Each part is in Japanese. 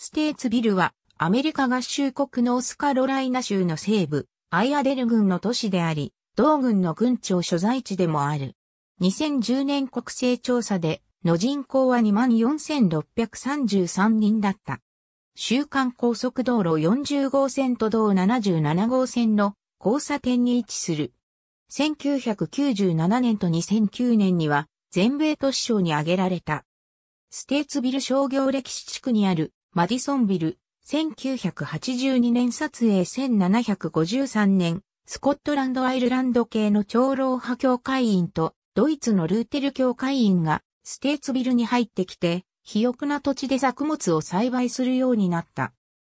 ステーツビルはアメリカ合衆国ノースカロライナ州の西部、アイアデル郡の都市であり、同郡の郡庁所在地でもある。2010年国勢調査での人口は24,633人だった。週間高速道路40号線と同77号線の交差点に位置する。1997年と2009年には全米都市省に挙げられた。ステーツビル商業歴史地区にあるマディソンビル、1982年撮影1753年、スコットランドアイルランド系の長老派教会員とドイツのルーテル教会員がステーツビルに入ってきて、肥沃な土地で作物を栽培するようになった。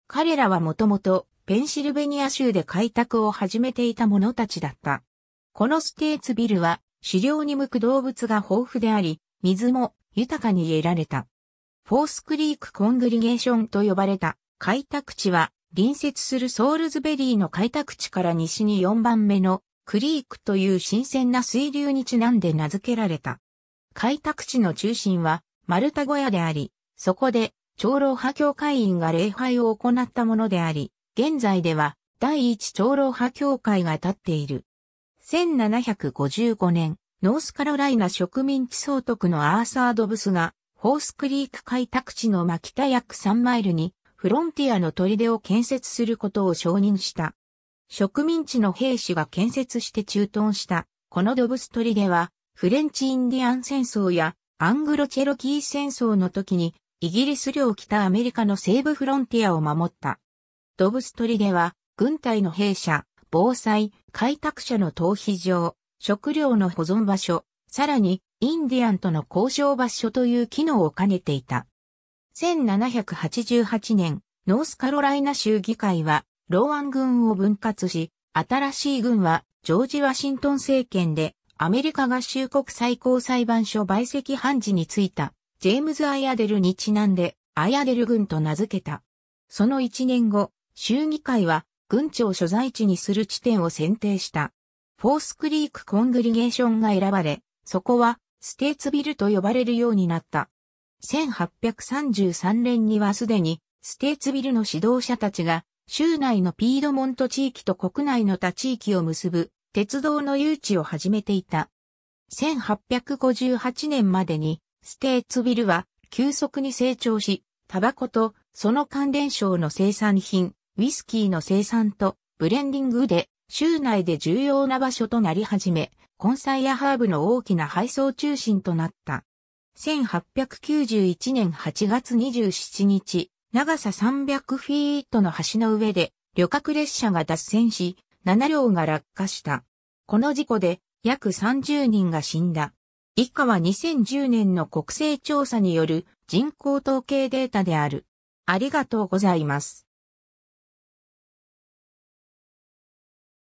彼らはもともとペンシルベニア州で開拓を始めていた者たちだった。このステーツビルは狩猟に向く動物が豊富であり、水も豊かに得られた。フォースクリークコングリゲーションと呼ばれた開拓地は隣接するソールズベリーの開拓地から西に4番目のクリークという新鮮な水流にちなんで名付けられた。開拓地の中心は丸太小屋であり、そこで長老派教会員が礼拝を行ったものであり、現在では第一長老派教会が建っている。1755年、ノースカロライナ植民地総督のアーサー・ドブスがホースクリーク開拓地の真北約3マイルに、フロンティアの砦を建設することを承認した。植民地の兵士が建設して駐屯した、このドブス砦は、フレンチインディアン戦争や、アングロチェロキー戦争の時に、イギリス領北アメリカの西部フロンティアを守った。ドブス砦は、軍隊の兵舎、防災、開拓者の逃避場、食料の保存場所、さらにインディアンとの交渉場所という機能を兼ねていた。1788年、ノースカロライナ州議会は、ローアン軍を分割し、新しい軍は、ジョージ・ワシントン政権で、アメリカ合衆国最高裁判所売席判事についた、ジェームズ・アイアデルにちなんで、アイアデル軍と名付けた。その1年後、州議会は、軍庁所在地にする地点を選定した。フォースクリーク・コングリゲーションが選ばれ、そこは、ステーツビルと呼ばれるようになった。1833年にはすでに、ステーツビルの指導者たちが、州内のピードモント地域と国内の他地域を結ぶ、鉄道の誘致を始めていた。1858年までに、ステーツビルは、急速に成長し、タバコと、その関連省の生産品、ウイスキーの生産と、ブレンディングで、州内で重要な場所となり始め、根菜やハーブの大きな配送中心となった。1891年8月27日、長さ300フィートの橋の上で旅客列車が脱線し、7両が落下した。この事故で約30人が死んだ。以下は2010年の国勢調査による人口統計データである。ありがとうございます。